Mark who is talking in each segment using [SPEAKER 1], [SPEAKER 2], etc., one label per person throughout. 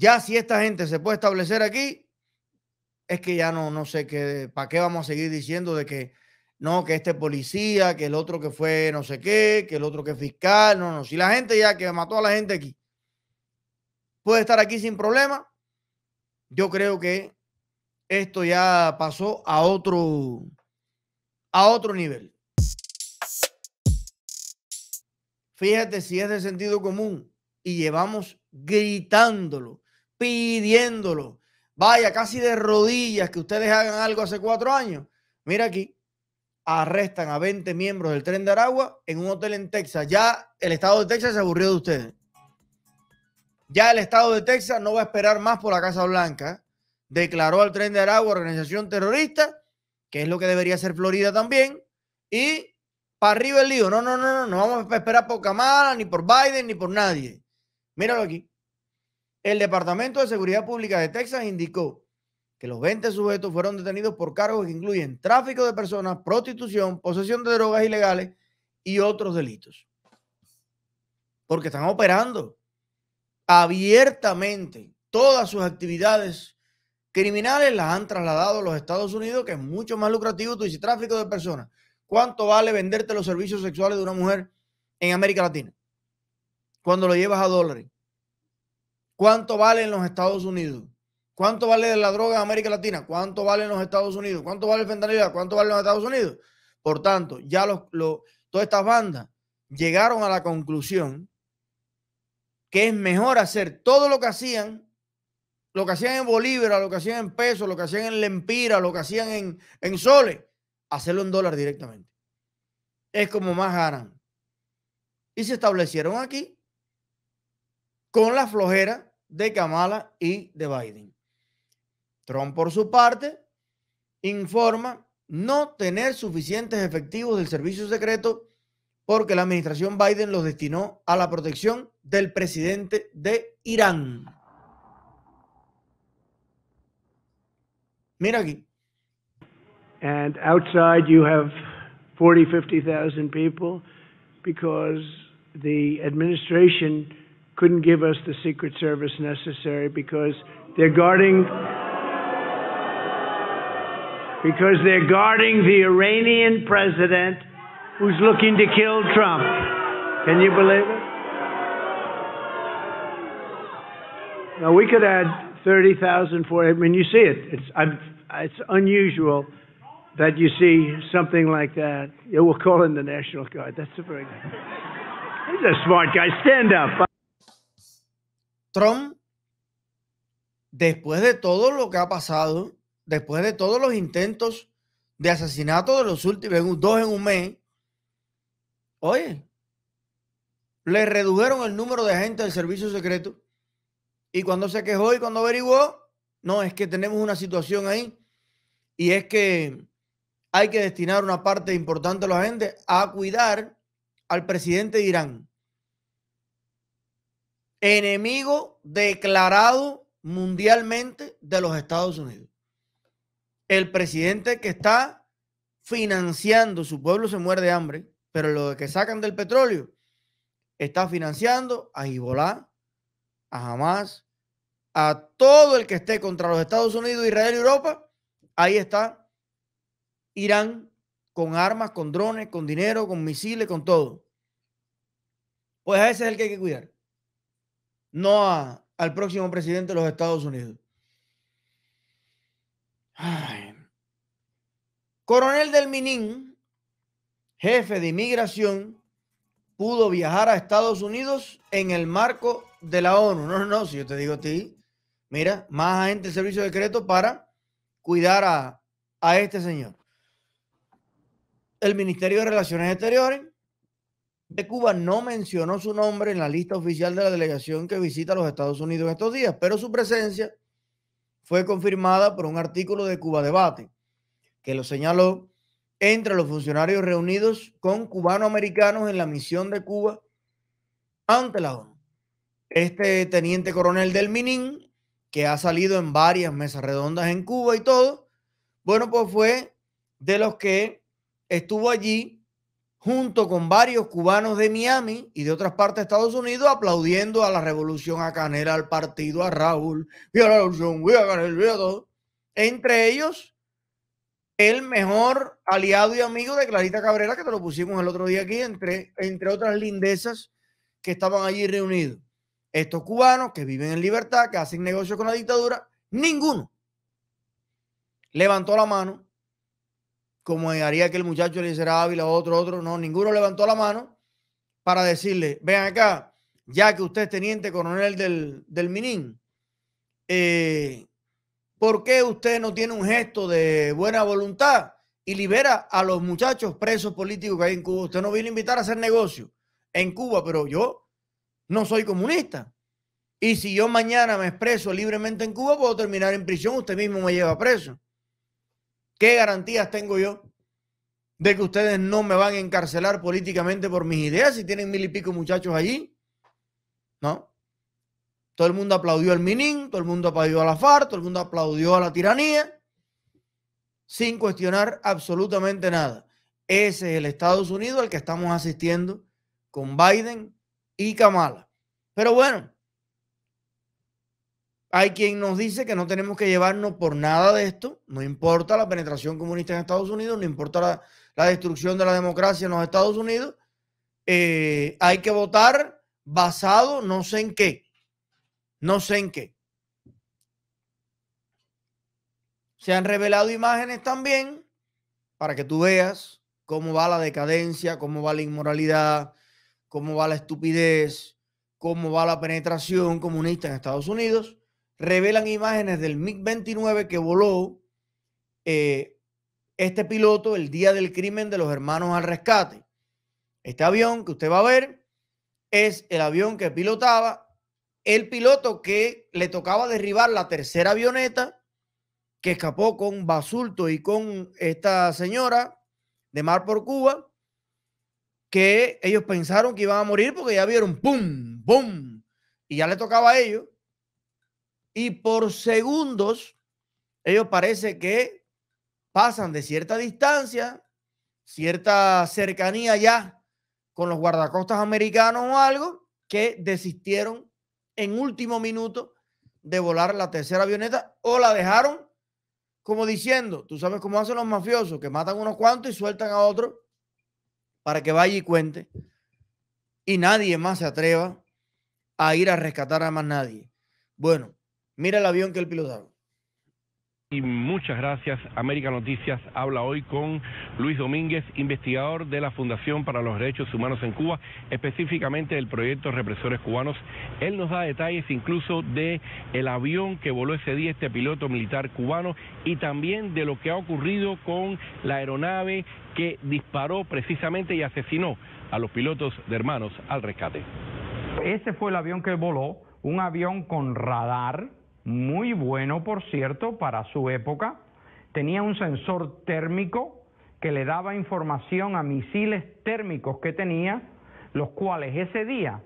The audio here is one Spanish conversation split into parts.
[SPEAKER 1] Ya si esta gente se puede establecer aquí, es que ya no, no sé qué, para qué vamos a seguir diciendo de que no, que este policía, que el otro que fue no sé qué, que el otro que fiscal, no, no, si la gente ya que mató a la gente aquí puede estar aquí sin problema, yo creo que esto ya pasó a otro, a otro nivel. Fíjate si es de sentido común y llevamos gritándolo pidiéndolo. Vaya, casi de rodillas que ustedes hagan algo hace cuatro años. Mira aquí, arrestan a 20 miembros del tren de Aragua en un hotel en Texas. Ya el estado de Texas se aburrió de ustedes. Ya el estado de Texas no va a esperar más por la Casa Blanca. Declaró al tren de Aragua organización terrorista, que es lo que debería ser Florida también. Y para arriba el lío. No, no, no, no, no vamos a esperar por Kamala, ni por Biden, ni por nadie. Míralo aquí. El Departamento de Seguridad Pública de Texas indicó que los 20 sujetos fueron detenidos por cargos que incluyen tráfico de personas, prostitución, posesión de drogas ilegales y otros delitos. Porque están operando abiertamente todas sus actividades criminales las han trasladado a los Estados Unidos, que es mucho más lucrativo. Tú dices tráfico de personas. ¿Cuánto vale venderte los servicios sexuales de una mujer en América Latina? Cuando lo llevas a dólares. ¿Cuánto vale en los Estados Unidos? ¿Cuánto vale la droga en América Latina? ¿Cuánto vale en los Estados Unidos? ¿Cuánto vale el fentanilo? ¿Cuánto vale en los Estados Unidos? Por tanto, ya los, todas estas bandas llegaron a la conclusión que es mejor hacer todo lo que hacían, lo que hacían en Bolívar, lo que hacían en peso, lo que hacían en lempira, lo que hacían en, en soles, hacerlo en dólar directamente. Es como más ganan. Y se establecieron aquí con la flojera de Kamala y de Biden. Trump, por su parte, informa no tener suficientes efectivos del servicio secreto porque la administración Biden los destinó a la protección del presidente de Irán. Mira aquí.
[SPEAKER 2] And outside you have 40, 50,000 people because the administration couldn't give us the Secret Service necessary because they're guarding because they're guarding the Iranian president who's looking to kill Trump. Can you believe it? Now we could add 30,000 for it. I mean, you see it. It's i it's unusual that you see something like that. Yeah, we'll call in the National Guard. That's a very good.
[SPEAKER 1] He's a smart guy. Stand up. Trump, después de todo lo que ha pasado, después de todos los intentos de asesinato de los últimos dos en un mes, oye, le redujeron el número de agentes del servicio secreto. Y cuando se quejó y cuando averiguó, no, es que tenemos una situación ahí y es que hay que destinar una parte importante de la gente a cuidar al presidente de Irán enemigo declarado mundialmente de los Estados Unidos. El presidente que está financiando, su pueblo se muere de hambre, pero lo que sacan del petróleo está financiando a Ibolá, a Hamas, a todo el que esté contra los Estados Unidos, Israel y Europa. Ahí está Irán con armas, con drones, con dinero, con misiles, con todo. Pues a ese es el que hay que cuidar no al próximo presidente de los Estados Unidos. Coronel del Minin, jefe de inmigración, pudo viajar a Estados Unidos en el marco de la ONU. No, no, no, si yo te digo a ti, mira, más gente de servicio secreto para cuidar a este señor. El Ministerio de Relaciones Exteriores de Cuba no mencionó su nombre en la lista oficial de la delegación que visita los Estados Unidos estos días, pero su presencia fue confirmada por un artículo de Cuba Debate que lo señaló entre los funcionarios reunidos con cubanoamericanos en la misión de Cuba ante la ONU. Este teniente coronel del Minin, que ha salido en varias mesas redondas en Cuba y todo, bueno, pues fue de los que estuvo allí junto con varios cubanos de Miami y de otras partes de Estados Unidos, aplaudiendo a la revolución, a Canela, al partido, a Raúl, y a la revolución, a a Entre ellos, el mejor aliado y amigo de Clarita Cabrera, que te lo pusimos el otro día aquí, entre, entre otras lindezas que estaban allí reunidos. Estos cubanos que viven en libertad, que hacen negocios con la dictadura, ninguno levantó la mano como haría que el muchacho, le hiciera Ávila, otro, otro, no, ninguno levantó la mano para decirle, ven acá, ya que usted es teniente coronel del, del Minin, eh, ¿por qué usted no tiene un gesto de buena voluntad y libera a los muchachos presos políticos que hay en Cuba? Usted no viene a invitar a hacer negocio en Cuba, pero yo no soy comunista. Y si yo mañana me expreso libremente en Cuba, puedo terminar en prisión, usted mismo me lleva preso. ¿Qué garantías tengo yo de que ustedes no me van a encarcelar políticamente por mis ideas si tienen mil y pico muchachos allí? ¿No? Todo el mundo aplaudió al Minin, todo el mundo aplaudió a la FARC, todo el mundo aplaudió a la tiranía, sin cuestionar absolutamente nada. Ese es el Estados Unidos al que estamos asistiendo con Biden y Kamala. Pero bueno, hay quien nos dice que no tenemos que llevarnos por nada de esto, no importa la penetración comunista en Estados Unidos, no importa la, destrucción de la democracia en los Estados Unidos, eh, hay que votar basado no sé en qué, no sé en qué. Se han revelado imágenes también para que tú veas cómo va la decadencia, cómo va la inmoralidad, cómo va la estupidez, cómo va la penetración comunista en Estados Unidos revelan imágenes del MiG-29 que voló eh, este piloto el día del crimen de los hermanos al rescate. Este avión que usted va a ver es el avión que pilotaba el piloto que le tocaba derribar la tercera avioneta que escapó con Basulto y con esta señora de Mar por Cuba, que ellos pensaron que iban a morir porque ya vieron ¡pum! ¡pum! Y ya le tocaba a ellos y por segundos ellos parece que pasan de cierta distancia, cierta cercanía ya con los guardacostas americanos o algo, que desistieron en último minuto de volar la tercera avioneta o la dejaron como diciendo, tú sabes cómo hacen los mafiosos, que matan unos cuantos y sueltan a otros para que vaya y cuente. Y nadie más se atreva a ir a rescatar a más nadie. Bueno, Mira el avión que él pilotaba.
[SPEAKER 3] Y muchas gracias. América Noticias habla hoy con Luis Domínguez, investigador de la Fundación para los Derechos Humanos en Cuba, específicamente del proyecto Represores Cubanos. Él nos da detalles incluso de el avión que voló ese día este piloto militar cubano y también de lo que ha ocurrido con la aeronave que disparó precisamente y asesinó a los pilotos de hermanos al rescate.
[SPEAKER 4] Ese fue el avión que voló, un avión con radar muy bueno, por cierto, para su época. Tenía un sensor térmico que le daba información a misiles térmicos que tenía, los cuales ese día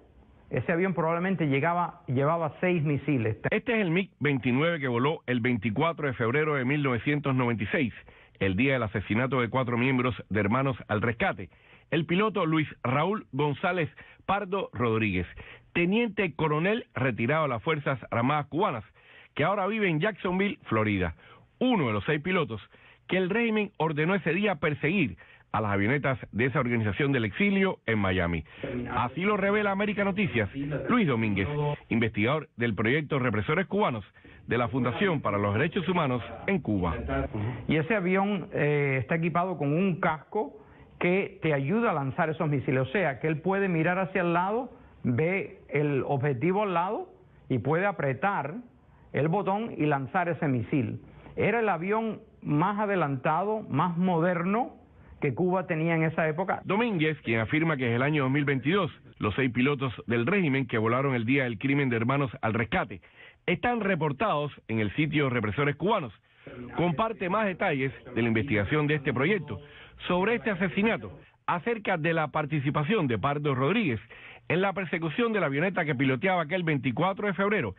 [SPEAKER 4] ese avión probablemente llegaba, llevaba seis misiles. Este
[SPEAKER 3] es el MiG-29 que voló el 24 de febrero de 1996, el día del asesinato de cuatro miembros de Hermanos al Rescate. El piloto Luis Raúl González Pardo Rodríguez, teniente coronel retirado de las Fuerzas Armadas Cubanas, que ahora vive en Jacksonville, Florida, uno de los seis pilotos que el régimen ordenó ese día perseguir a las avionetas de esa organización del exilio en Miami. Así lo revela América Noticias Luis Domínguez, investigador del proyecto Represores Cubanos de la Fundación para los Derechos Humanos en Cuba.
[SPEAKER 4] Y ese avión eh, está equipado con un casco que te ayuda a lanzar esos misiles, o sea, que él puede mirar hacia el lado, ve el objetivo al lado y puede apretar el botón y lanzar ese misil. Era el avión más adelantado, más moderno que Cuba tenía en esa época.
[SPEAKER 3] Domínguez, quien afirma que es el año 2022, los seis pilotos del régimen que volaron el día del crimen de hermanos al rescate, están reportados en el sitio Represores Cubanos. Comparte más detalles de la investigación de este proyecto sobre este asesinato, acerca de la participación de Pardo Rodríguez en la persecución de la avioneta que piloteaba aquel 24 de febrero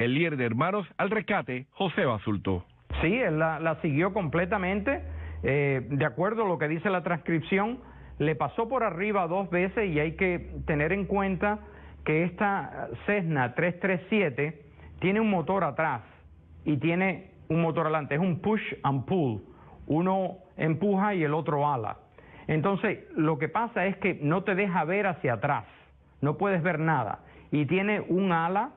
[SPEAKER 3] el líder de hermanos al rescate, José Basulto.
[SPEAKER 4] Sí, él la, siguió completamente. Eh, de acuerdo a lo que dice la transcripción, le pasó por arriba dos veces y hay que tener en cuenta que esta Cessna 337 tiene un motor atrás y tiene un motor adelante, es un push and pull, uno empuja y el otro ala. Entonces, lo que pasa es que no te deja ver hacia atrás, no puedes ver nada y tiene un ala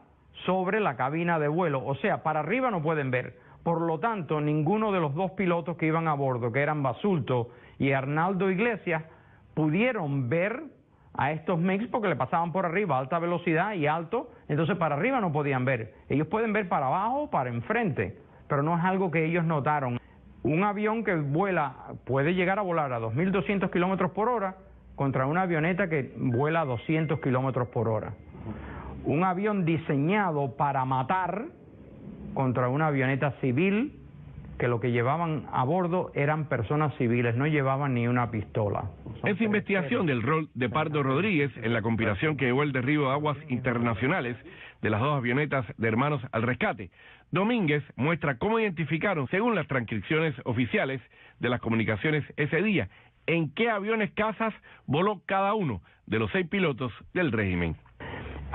[SPEAKER 4] sobre la cabina de vuelo, o sea, para arriba no pueden ver. Por lo tanto, ninguno de los dos pilotos que iban a bordo, que eran Basulto y Arnaldo Iglesias, pudieron ver a estos Mex porque le pasaban por arriba a alta velocidad y alto, entonces para arriba no podían ver. Ellos pueden ver para abajo, o para enfrente, pero no es algo que ellos notaron. Un avión que vuela puede llegar a volar a 2.200 kilómetros por hora contra una avioneta que vuela a 200 kilómetros por hora un avión diseñado para matar contra una avioneta civil que lo que llevaban a bordo eran personas civiles, no llevaban ni una pistola.
[SPEAKER 3] es investigación del rol de Pardo Rodríguez en la conspiración que llevó el derribo de aguas internacionales de las dos avionetas de hermanos al rescate. Domínguez muestra cómo identificaron, según las transcripciones oficiales de las comunicaciones ese día, en qué aviones casas voló cada uno de los seis pilotos del régimen.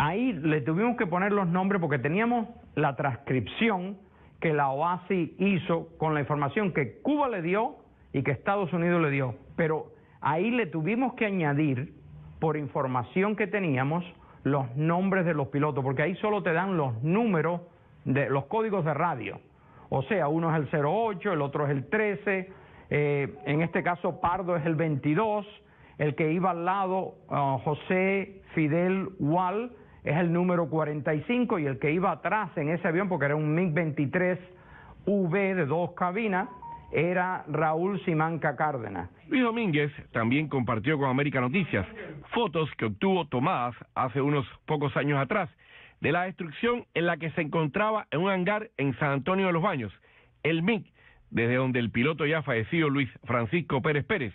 [SPEAKER 4] Ahí le tuvimos que poner los nombres porque teníamos la transcripción que la OASI hizo con la información que Cuba le dio y que Estados Unidos le dio. Pero ahí le tuvimos que añadir, por información que teníamos, los nombres de los pilotos, porque ahí solo te dan los números de los códigos de radio. O sea, uno es el 08, el otro es el 13, eh, en este caso Pardo es el 22, el que iba al lado ah, José Fidel Wall es el número 45 y el que iba atrás en ese avión, porque era un MiG-23V de dos cabinas, era Raúl Simanca Cárdenas.
[SPEAKER 3] Luis Domínguez también compartió con América Noticias fotos que obtuvo tomadas hace unos pocos años atrás de la destrucción en la que se encontraba en un hangar en San Antonio de los Baños, el MiG, desde donde el piloto ya fallecido Luis Francisco Pérez Pérez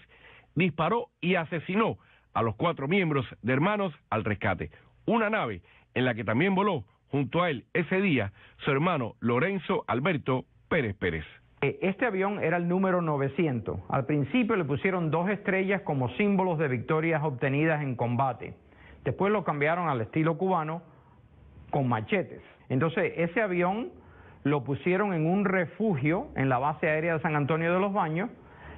[SPEAKER 3] disparó y asesinó a los cuatro miembros de Hermanos al Rescate. Una nave en la que también voló junto a él ese día su hermano Lorenzo Alberto Pérez Pérez.
[SPEAKER 4] Eh, este avión era el número 900. Al principio le pusieron dos estrellas como símbolos de victorias obtenidas en combate. Después lo cambiaron al estilo cubano con machetes. Entonces ese avión lo pusieron en un refugio en la base aérea de San Antonio de los Baños.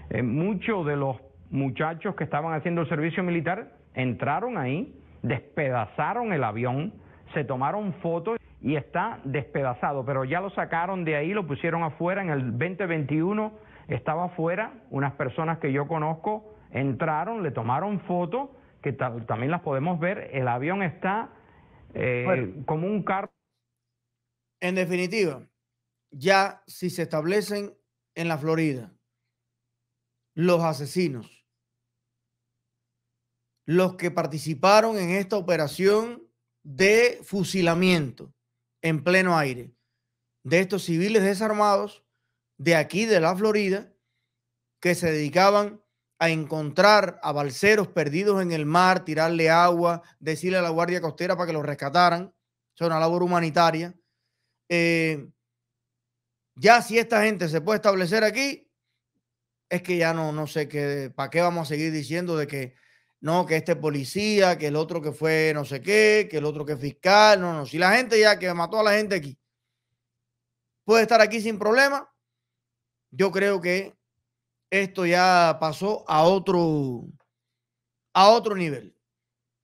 [SPEAKER 4] Eh, muchos de los muchachos que estaban haciendo el servicio militar entraron ahí despedazaron el avión, se tomaron fotos y está despedazado, pero ya lo sacaron de ahí, lo pusieron afuera, en el 2021 estaba afuera, unas personas que yo conozco entraron, le tomaron fotos, que también las podemos
[SPEAKER 1] ver, el avión está eh, como un carro. En definitiva, ya si se establecen en la Florida los asesinos los que participaron en esta operación de fusilamiento en pleno aire de estos civiles desarmados de aquí, de la Florida, que se dedicaban a encontrar a balseros perdidos en el mar, tirarle agua, decirle a la Guardia Costera para que los rescataran. Es una labor humanitaria. Eh, ya si esta gente se puede establecer aquí, es que ya no, no sé qué, para qué vamos a seguir diciendo de que no, que este policía, que el otro que fue no sé qué, que el otro que fiscal, no, no, si la gente ya que mató a la gente aquí puede estar aquí sin problema, yo creo que esto ya pasó a otro, a otro nivel.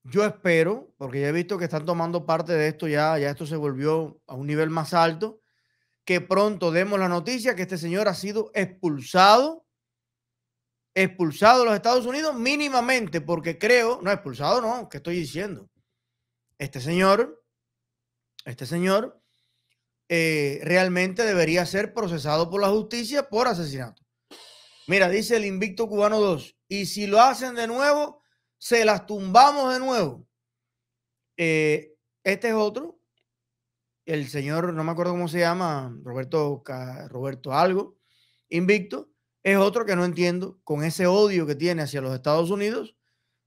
[SPEAKER 1] Yo espero, porque ya he visto que están tomando parte de esto ya, ya esto se volvió a un nivel más alto, que pronto demos la noticia que este señor ha sido expulsado expulsado de los Estados Unidos mínimamente, porque creo, no expulsado no, ¿qué estoy diciendo? Este señor, este señor eh, realmente debería ser procesado por la justicia por asesinato. Mira, dice el Invicto Cubano 2, y si lo hacen de nuevo, se las tumbamos de nuevo. Eh, este es otro, el señor, no me acuerdo cómo se llama, Roberto, Roberto algo, Invicto, es otro que no entiendo, con ese odio que tiene hacia los Estados Unidos,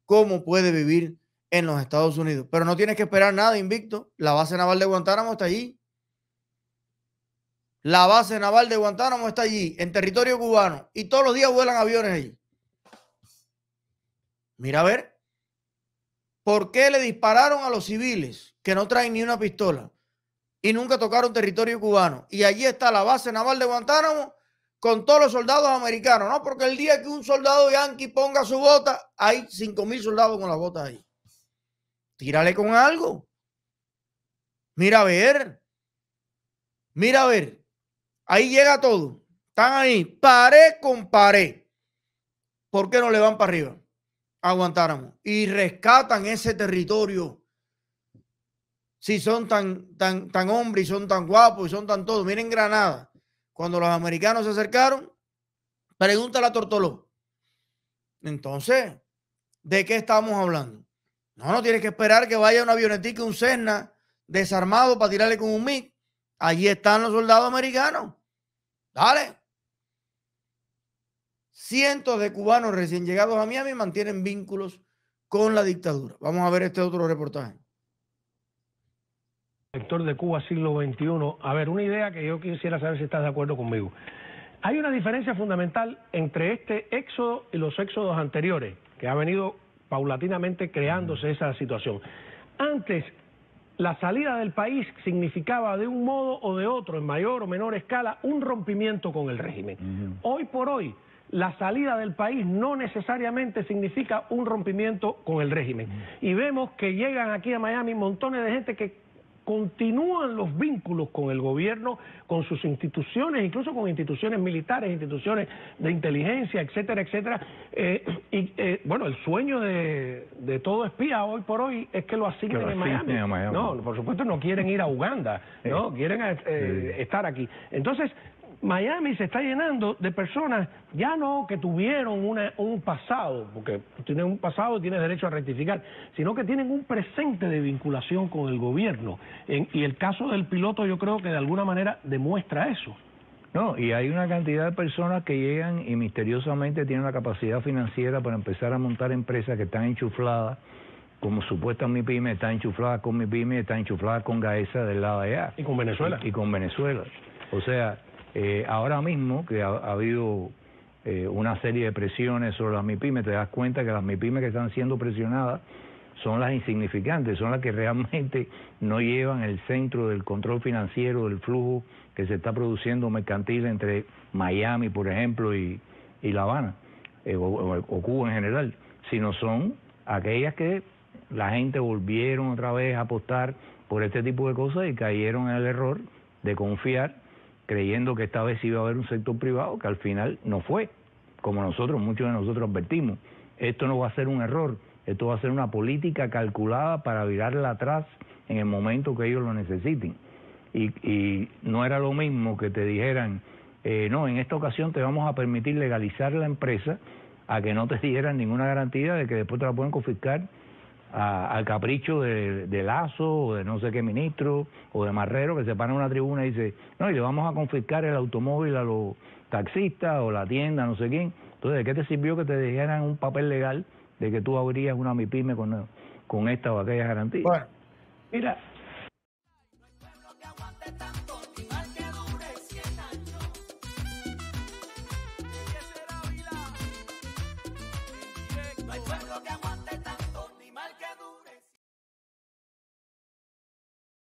[SPEAKER 1] cómo puede vivir en los Estados Unidos. Pero no tienes que esperar nada, invicto. La base naval de Guantánamo está allí. La base naval de Guantánamo está allí, en territorio cubano, y todos los días vuelan aviones allí. Mira a ver, ¿por qué le dispararon a los civiles que no traen ni una pistola y nunca tocaron territorio cubano? Y allí está la base naval de Guantánamo con todos los soldados americanos, ¿no? Porque el día que un soldado yanqui ponga su bota, hay 5 mil soldados con la bota ahí. Tírale con algo. Mira a ver. Mira a ver. Ahí llega todo. Están ahí, pared con pared. ¿Por qué no le van para arriba? Aguantáramos. Y rescatan ese territorio. Si son tan, tan, tan hombres y son tan guapos y son tan todos. Miren Granada. Cuando los americanos se acercaron, pregunta la Tortoló. Entonces, ¿de qué estamos hablando? No, no tienes que esperar que vaya una avionetica, un Cessna desarmado para tirarle con un MIG. Allí están los soldados americanos. Dale. Cientos de cubanos recién llegados a Miami mantienen vínculos con la dictadura. Vamos a ver este otro reportaje
[SPEAKER 2] sector de Cuba siglo XXI. A ver, una idea que yo quisiera saber si estás de acuerdo conmigo. Hay una diferencia fundamental entre este éxodo y los éxodos anteriores, que ha venido paulatinamente creándose esa situación. Antes, la salida del país significaba de un modo o de otro, en mayor o menor escala, un rompimiento con el régimen. Hoy por hoy, la salida del país no necesariamente significa un rompimiento con el régimen. Y vemos que llegan aquí a Miami montones de gente que continúan los vínculos con el gobierno, con sus instituciones, incluso con instituciones militares, instituciones de inteligencia, etcétera, etcétera. Eh, y eh, bueno, el sueño de, todo espía hoy por hoy es que lo asignen, No, por supuesto no quieren ir a Uganda, no quieren eh, estar aquí. Entonces, Miami se está llenando de personas, ya no que tuvieron un pasado, porque tienes un pasado y tienes derecho a rectificar, sino que tienen un presente de vinculación con el gobierno.
[SPEAKER 5] y el caso
[SPEAKER 2] del piloto yo creo que de alguna manera
[SPEAKER 5] demuestra eso. No, y hay una cantidad de personas que llegan y misteriosamente tienen la capacidad financiera para empezar a montar empresas que están enchufladas, como supuesta mi pyme, están enchuflada con mi pyme, están enchuflada con Gaesa del lado de allá. Y con Venezuela. y con Venezuela. O sea, eh, ahora mismo que ha, habido eh, una serie de presiones sobre las MIPIMES, te das cuenta que las MIPIMES que están siendo presionadas son las insignificantes, son las que realmente no llevan el centro del control financiero, del flujo que se está produciendo mercantil entre Miami, por ejemplo, y, La Habana, eh, o, Cuba en general, sino son aquellas que la gente volvieron otra vez a apostar por este tipo de cosas y cayeron en el error de confiar creyendo que esta vez iba a haber un sector privado, que al final no fue, como nosotros, muchos de nosotros advertimos. Esto no va a ser un error, esto va a ser una política calculada para virarla atrás en el momento que ellos lo necesiten. Y, no era lo mismo que te dijeran, eh, no, en esta ocasión te vamos a permitir legalizar la empresa a que no te dieran ninguna garantía de que después te la pueden confiscar al capricho de, Lazo o de no sé qué ministro o de Marrero que se para en una tribuna y dice, no, y le vamos a confiscar el automóvil a los taxistas o la tienda, no sé quién. Entonces, ¿de qué te sirvió que te dijeran un papel legal de que tú abrías una MIPYME con, con esta o aquella garantía? Bueno.
[SPEAKER 2] Mira,